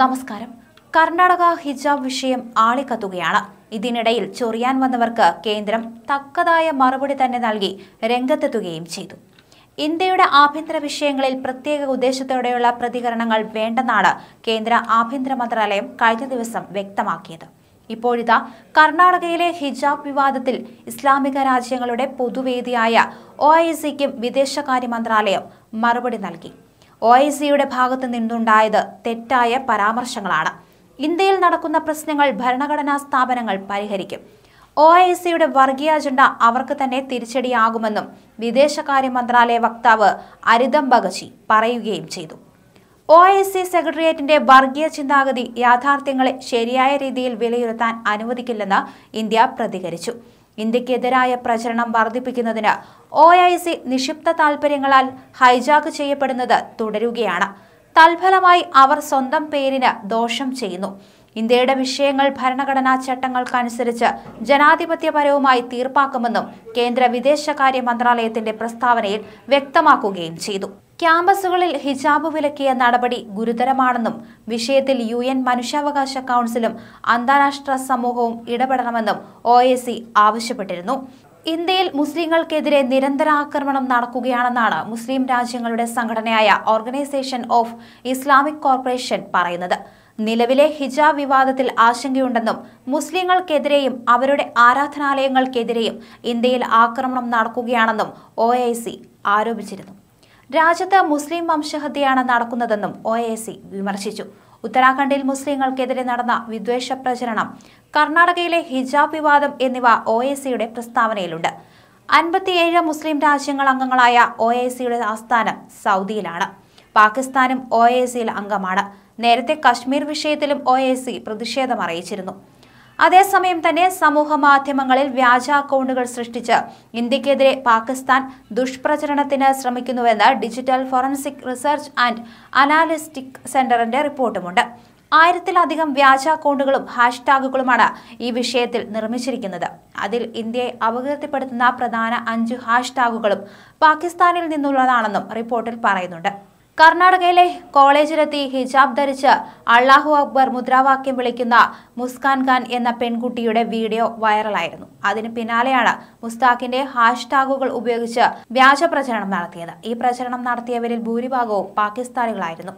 നമസ്കാരം കർണാടക ഹിജാബ് വിഷയം ആളിക്കത്തുകയാണ് ഇതിനിടയിൽ ചൊറിയാൻ വന്നവർക്ക് കേന്ദ്രം തക്കതായ മറുപടി തന്നെ നൽകി രംഗത്തെത്തുകയും ചെയ്തു ഇന്ത്യയുടെ ആഭ്യന്തര വിഷയങ്ങളിൽ പ്രത്യേക ഉദ്ദേശത്തോടെയുള്ള പ്രതികരണങ്ങൾ വേണ്ടെന്നാണ് കേന്ദ്ര ആഭ്യന്തര മന്ത്രാലയം കഴിഞ്ഞ ദിവസം വ്യക്തമാക്കിയത് ഇപ്പോഴിതാ കർണാടകയിലെ ഹിജാബ് വിവാദത്തിൽ ഇസ്ലാമിക രാജ്യങ്ങളുടെ പൊതുവേദിയായ ഒ ഐ സിക്കും വിദേശകാര്യ മന്ത്രാലയം മറുപടി നൽകി ഒ ഐ സിയുടെ ഭാഗത്ത് നിന്നുണ്ടായത് തെറ്റായ പരാമർശങ്ങളാണ് ഇന്ത്യയിൽ നടക്കുന്ന പ്രശ്നങ്ങൾ ഭരണഘടനാ സ്ഥാപനങ്ങൾ പരിഹരിക്കും ഒ ഐ സിയുടെ വർഗീയ അജണ്ട അവർക്ക് തന്നെ തിരിച്ചടിയാകുമെന്നും വിദേശകാര്യ മന്ത്രാലയ വക്താവ് അരിതം ബഗച്ചി പറയുകയും ചെയ്തു ഒ ഐ സി സെക്രട്ടേറിയറ്റിന്റെ വർഗീയ ചിന്താഗതി യാഥാർത്ഥ്യങ്ങളെ ശരിയായ രീതിയിൽ വിലയിരുത്താൻ അനുവദിക്കില്ലെന്ന് ഇന്ത്യ പ്രതികരിച്ചു ഇന്ത്യക്കെതിരായ പ്രചരണം വർദ്ധിപ്പിക്കുന്നതിന് ഒ ഐ സി നിക്ഷിപ്ത താൽപ്പര്യങ്ങളാൽ ഹൈജാക്ക് ചെയ്യപ്പെടുന്നത് തുടരുകയാണ് തൽഫലമായി അവർ സ്വന്തം പേരിന് ദോഷം ചെയ്യുന്നു ഇന്ത്യയുടെ വിഷയങ്ങൾ ഭരണഘടനാ ചട്ടങ്ങൾക്കനുസരിച്ച് ജനാധിപത്യപരവുമായി തീർപ്പാക്കുമെന്നും കേന്ദ്ര വിദേശകാര്യ മന്ത്രാലയത്തിന്റെ പ്രസ്താവനയിൽ വ്യക്തമാക്കുകയും ചെയ്തു ക്യാമ്പസുകളിൽ ഹിജാബ് വിലക്കിയ നടപടി ഗുരുതരമാണെന്നും വിഷയത്തിൽ യു എൻ മനുഷ്യാവകാശ കൗൺസിലും അന്താരാഷ്ട്ര സമൂഹവും ഇടപെടണമെന്നും ഒ ആവശ്യപ്പെട്ടിരുന്നു ഇന്ത്യയിൽ മുസ്ലിങ്ങൾക്കെതിരെ നിരന്തര ആക്രമണം നടക്കുകയാണെന്നാണ് മുസ്ലിം രാജ്യങ്ങളുടെ സംഘടനയായ ഓർഗനൈസേഷൻ ഓഫ് ഇസ്ലാമിക് കോർപ്പറേഷൻ പറയുന്നത് നിലവിലെ ഹിജാബ് വിവാദത്തിൽ ആശങ്കയുണ്ടെന്നും മുസ്ലിങ്ങൾക്കെതിരെയും അവരുടെ ആരാധനാലയങ്ങൾക്കെതിരെയും ഇന്ത്യയിൽ ആക്രമണം നടക്കുകയാണെന്നും ഒ ആരോപിച്ചിരുന്നു രാജ്യത്ത് മുസ്ലിം വംശഹത്യയാണ് നടക്കുന്നതെന്നും ഒ വിമർശിച്ചു ഉത്തരാഖണ്ഡിൽ മുസ്ലിങ്ങൾക്കെതിരെ നടന്ന വിദ്വേഷ പ്രചരണം കർണാടകയിലെ ഹിജാബ് വിവാദം എന്നിവ ഒ എ സിയുടെ പ്രസ്താവനയിലുണ്ട് അൻപത്തിയേഴ് മുസ്ലിം രാജ്യങ്ങൾ അംഗങ്ങളായ ഒ എ സിയുടെ ആസ്ഥാനം സൗദിയിലാണ് പാകിസ്ഥാനും ഒ എ സിയിൽ അംഗമാണ് നേരത്തെ കശ്മീർ വിഷയത്തിലും ഒ എ സി പ്രതിഷേധം അറിയിച്ചിരുന്നു അതേസമയം തന്നെ സമൂഹ മാധ്യമങ്ങളിൽ വ്യാജ അക്കൗണ്ടുകൾ സൃഷ്ടിച്ച് ഇന്ത്യക്കെതിരെ പാകിസ്ഥാൻ ദുഷ്പ്രചരണത്തിന് ശ്രമിക്കുന്നുവെന്ന് digital forensic research and analytic സെന്ററിന്റെ റിപ്പോർട്ടുമുണ്ട് ആയിരത്തിലധികം വ്യാജ അക്കൗണ്ടുകളും ഹാഷ്ടാഗുകളുമാണ് ഈ വിഷയത്തിൽ നിർമ്മിച്ചിരിക്കുന്നത് അതിൽ ഇന്ത്യയെ അപകീർത്തിപ്പെടുത്തുന്ന പ്രധാന അഞ്ച് ഹാഷ്ടാഗുകളും പാകിസ്ഥാനിൽ നിന്നുള്ളതാണെന്നും റിപ്പോർട്ടിൽ പറയുന്നുണ്ട് കർണാടകയിലെ കോളേജിലെത്തി ഹിജാബ് ധരിച്ച് അള്ളാഹു അക്ബർ മുദ്രാവാക്യം വിളിക്കുന്ന മുസ്കാൻ ഖാൻ എന്ന പെൺകുട്ടിയുടെ വീഡിയോ വൈറലായിരുന്നു അതിന് പിന്നാലെയാണ് മുസ്താഖിന്റെ ഹാഷ്ടാഗുകൾ ഉപയോഗിച്ച് വ്യാജ പ്രചരണം നടത്തിയത് ഈ പ്രചരണം നടത്തിയവരിൽ ഭൂരിഭാഗവും പാകിസ്ഥാനികളായിരുന്നു